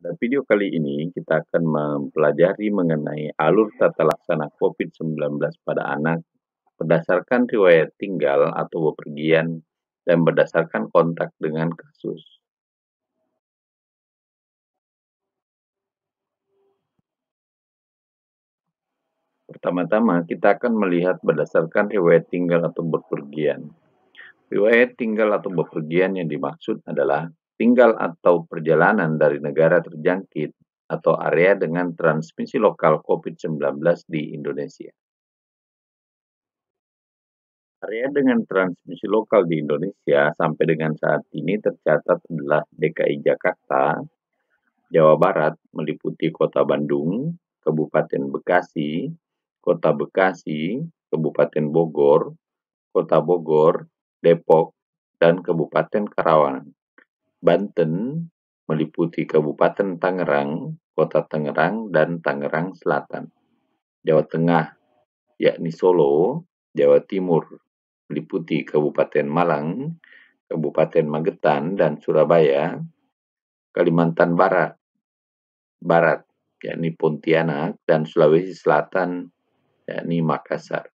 Pada video kali ini kita akan mempelajari mengenai alur tata laksana COVID-19 pada anak berdasarkan riwayat tinggal atau bepergian dan berdasarkan kontak dengan kasus. Pertama-tama kita akan melihat berdasarkan riwayat tinggal atau bepergian. Riwayat tinggal atau bepergian yang dimaksud adalah tinggal atau perjalanan dari negara terjangkit atau area dengan transmisi lokal COVID-19 di Indonesia. Area dengan transmisi lokal di Indonesia sampai dengan saat ini tercatat adalah DKI Jakarta, Jawa Barat meliputi Kota Bandung, Kabupaten Bekasi, Kota Bekasi, Kabupaten Bogor, Kota Bogor, Depok, dan Kabupaten Karawang. Banten meliputi Kabupaten Tangerang, Kota Tangerang, dan Tangerang Selatan. Jawa Tengah, yakni Solo, Jawa Timur, meliputi Kabupaten Malang, Kabupaten Magetan, dan Surabaya. Kalimantan Barat, Barat, yakni Pontianak, dan Sulawesi Selatan, yakni Makassar.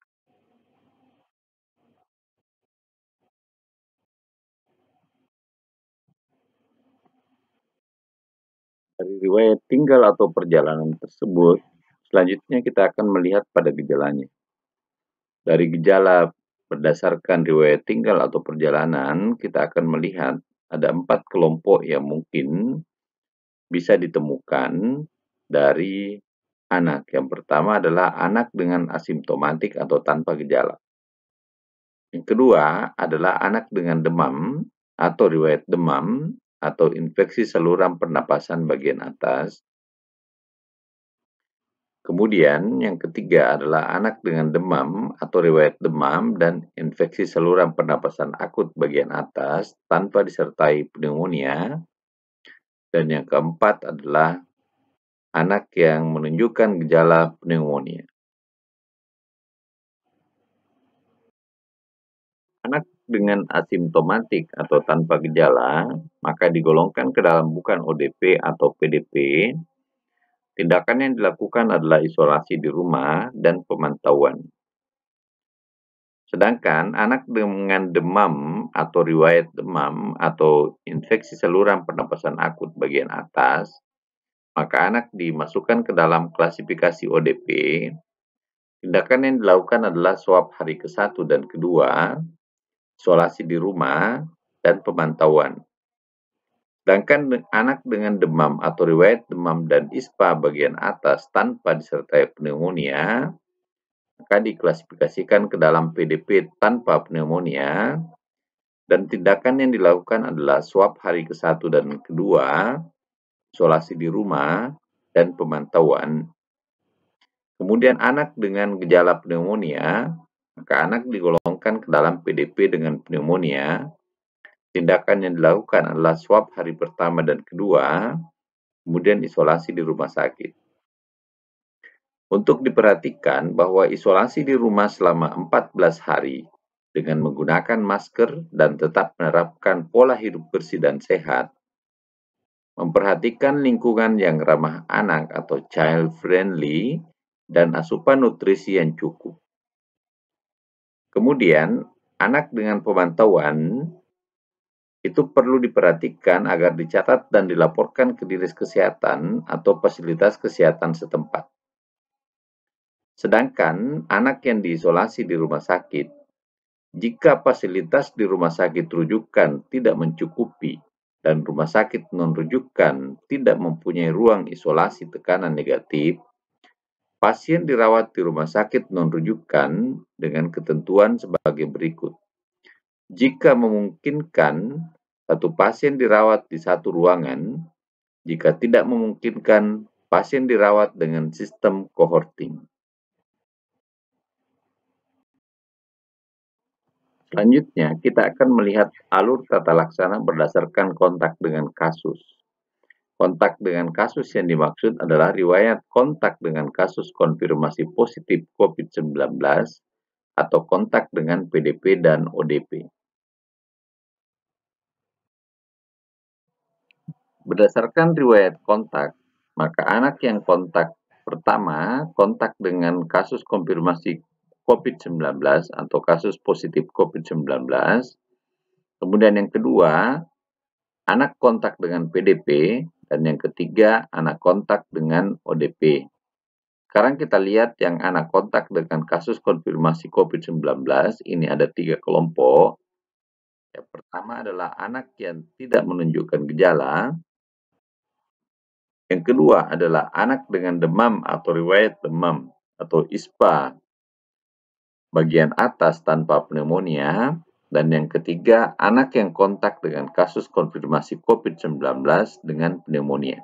dari riwayat tinggal atau perjalanan tersebut, selanjutnya kita akan melihat pada gejalanya. Dari gejala berdasarkan riwayat tinggal atau perjalanan, kita akan melihat ada empat kelompok yang mungkin bisa ditemukan dari anak. Yang pertama adalah anak dengan asimptomatik atau tanpa gejala. Yang kedua adalah anak dengan demam atau riwayat demam atau infeksi saluran pernapasan bagian atas. Kemudian yang ketiga adalah anak dengan demam atau riwayat demam dan infeksi saluran pernapasan akut bagian atas tanpa disertai pneumonia. Dan yang keempat adalah anak yang menunjukkan gejala pneumonia. Anak dengan asimptomatik atau tanpa gejala, maka digolongkan ke dalam bukan ODP atau PDP. Tindakan yang dilakukan adalah isolasi di rumah dan pemantauan. Sedangkan anak dengan demam atau riwayat demam atau infeksi saluran pernapasan akut bagian atas, maka anak dimasukkan ke dalam klasifikasi ODP. Tindakan yang dilakukan adalah swab hari ke-1 dan kedua isolasi di rumah, dan pemantauan. Sedangkan anak dengan demam atau riwayat demam dan ISPA bagian atas tanpa disertai pneumonia, akan diklasifikasikan ke dalam PDP tanpa pneumonia, dan tindakan yang dilakukan adalah swab hari ke-1 dan ke-2, isolasi di rumah, dan pemantauan. Kemudian anak dengan gejala pneumonia maka anak digolongkan ke dalam PDP dengan pneumonia. Tindakan yang dilakukan adalah swab hari pertama dan kedua, kemudian isolasi di rumah sakit. Untuk diperhatikan bahwa isolasi di rumah selama 14 hari dengan menggunakan masker dan tetap menerapkan pola hidup bersih dan sehat, memperhatikan lingkungan yang ramah anak atau child friendly, dan asupan nutrisi yang cukup. Kemudian, anak dengan pemantauan itu perlu diperhatikan agar dicatat dan dilaporkan ke dinas kesehatan atau fasilitas kesehatan setempat. Sedangkan anak yang diisolasi di rumah sakit, jika fasilitas di rumah sakit rujukan tidak mencukupi dan rumah sakit non-rujukan tidak mempunyai ruang isolasi tekanan negatif, Pasien dirawat di rumah sakit non-rujukan dengan ketentuan sebagai berikut. Jika memungkinkan, satu pasien dirawat di satu ruangan. Jika tidak memungkinkan, pasien dirawat dengan sistem cohorting. Selanjutnya, kita akan melihat alur tata laksana berdasarkan kontak dengan kasus. Kontak dengan kasus yang dimaksud adalah riwayat kontak dengan kasus konfirmasi positif COVID-19 atau kontak dengan PDP dan ODP. Berdasarkan riwayat kontak, maka anak yang kontak pertama kontak dengan kasus konfirmasi COVID-19 atau kasus positif COVID-19. Kemudian yang kedua, anak kontak dengan PDP dan yang ketiga, anak kontak dengan ODP. Sekarang kita lihat yang anak kontak dengan kasus konfirmasi COVID-19, ini ada tiga kelompok. Yang pertama adalah anak yang tidak menunjukkan gejala. Yang kedua adalah anak dengan demam atau riwayat demam atau ISPA bagian atas tanpa pneumonia. Dan yang ketiga, anak yang kontak dengan kasus konfirmasi COVID-19 dengan pneumonia.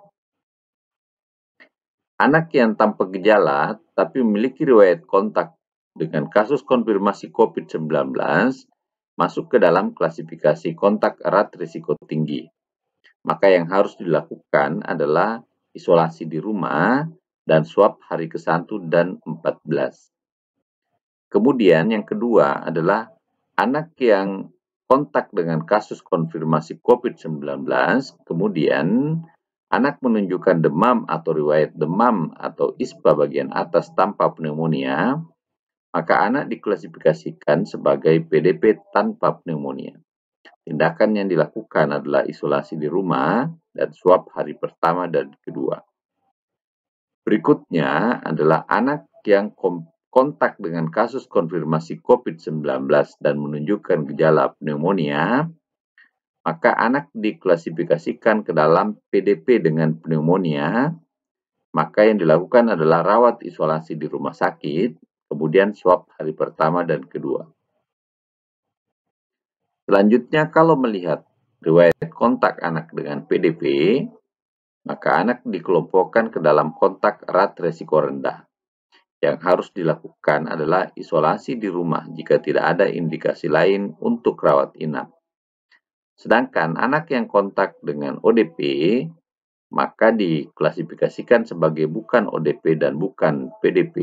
Anak yang tanpa gejala tapi memiliki riwayat kontak dengan kasus konfirmasi COVID-19 masuk ke dalam klasifikasi kontak erat risiko tinggi. Maka yang harus dilakukan adalah isolasi di rumah dan swab hari ke-1 dan 14. Kemudian yang kedua adalah anak yang kontak dengan kasus konfirmasi COVID-19, kemudian anak menunjukkan demam atau riwayat demam atau ISPA bagian atas tanpa pneumonia, maka anak diklasifikasikan sebagai PDP tanpa pneumonia. Tindakan yang dilakukan adalah isolasi di rumah dan swab hari pertama dan kedua. Berikutnya adalah anak yang kontak dengan kasus konfirmasi COVID-19 dan menunjukkan gejala pneumonia, maka anak diklasifikasikan ke dalam PDP dengan pneumonia, maka yang dilakukan adalah rawat isolasi di rumah sakit, kemudian swab hari pertama dan kedua. Selanjutnya, kalau melihat riwayat kontak anak dengan PDP, maka anak dikelompokkan ke dalam kontak erat resiko rendah. Yang harus dilakukan adalah isolasi di rumah jika tidak ada indikasi lain untuk rawat inap. Sedangkan anak yang kontak dengan ODP maka diklasifikasikan sebagai bukan ODP dan bukan PDP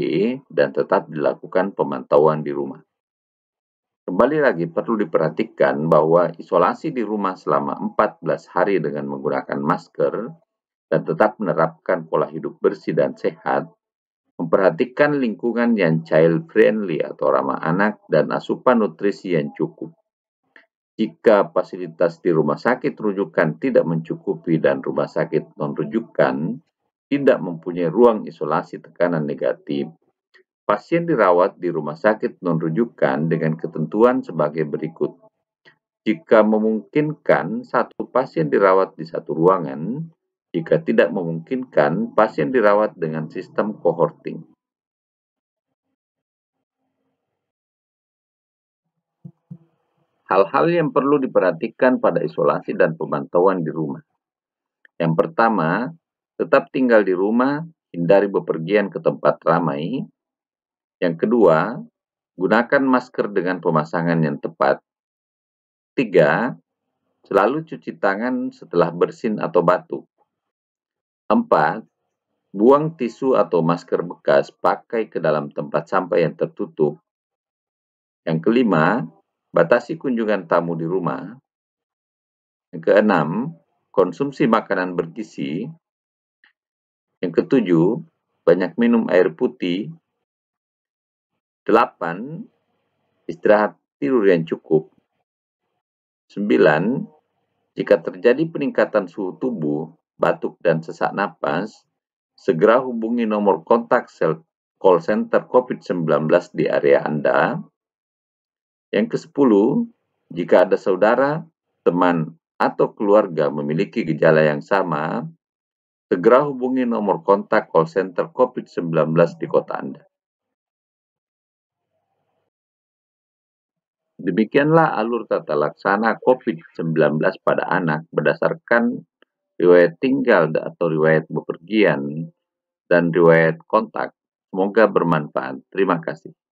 dan tetap dilakukan pemantauan di rumah. Kembali lagi perlu diperhatikan bahwa isolasi di rumah selama 14 hari dengan menggunakan masker dan tetap menerapkan pola hidup bersih dan sehat memperhatikan lingkungan yang child friendly atau ramah anak dan asupan nutrisi yang cukup. Jika fasilitas di rumah sakit rujukan tidak mencukupi dan rumah sakit non rujukan tidak mempunyai ruang isolasi tekanan negatif, pasien dirawat di rumah sakit non rujukan dengan ketentuan sebagai berikut. Jika memungkinkan, satu pasien dirawat di satu ruangan, jika tidak memungkinkan pasien dirawat dengan sistem cohorting. Hal-hal yang perlu diperhatikan pada isolasi dan pemantauan di rumah. Yang pertama, tetap tinggal di rumah, hindari bepergian ke tempat ramai. Yang kedua, gunakan masker dengan pemasangan yang tepat. Tiga, selalu cuci tangan setelah bersin atau batuk. Empat, buang tisu atau masker bekas pakai ke dalam tempat sampah yang tertutup. Yang kelima, batasi kunjungan tamu di rumah. Yang keenam, konsumsi makanan bergizi. Yang ketujuh, banyak minum air putih. Delapan, istirahat tidur yang cukup. Sembilan, jika terjadi peningkatan suhu tubuh, batuk, dan sesak napas, segera hubungi nomor kontak sel call center COVID-19 di area Anda. Yang ke-10, jika ada saudara, teman, atau keluarga memiliki gejala yang sama, segera hubungi nomor kontak call center COVID-19 di kota Anda. Demikianlah alur tata laksana COVID-19 pada anak berdasarkan riwayat tinggal atau riwayat bepergian, dan riwayat kontak. Semoga bermanfaat. Terima kasih.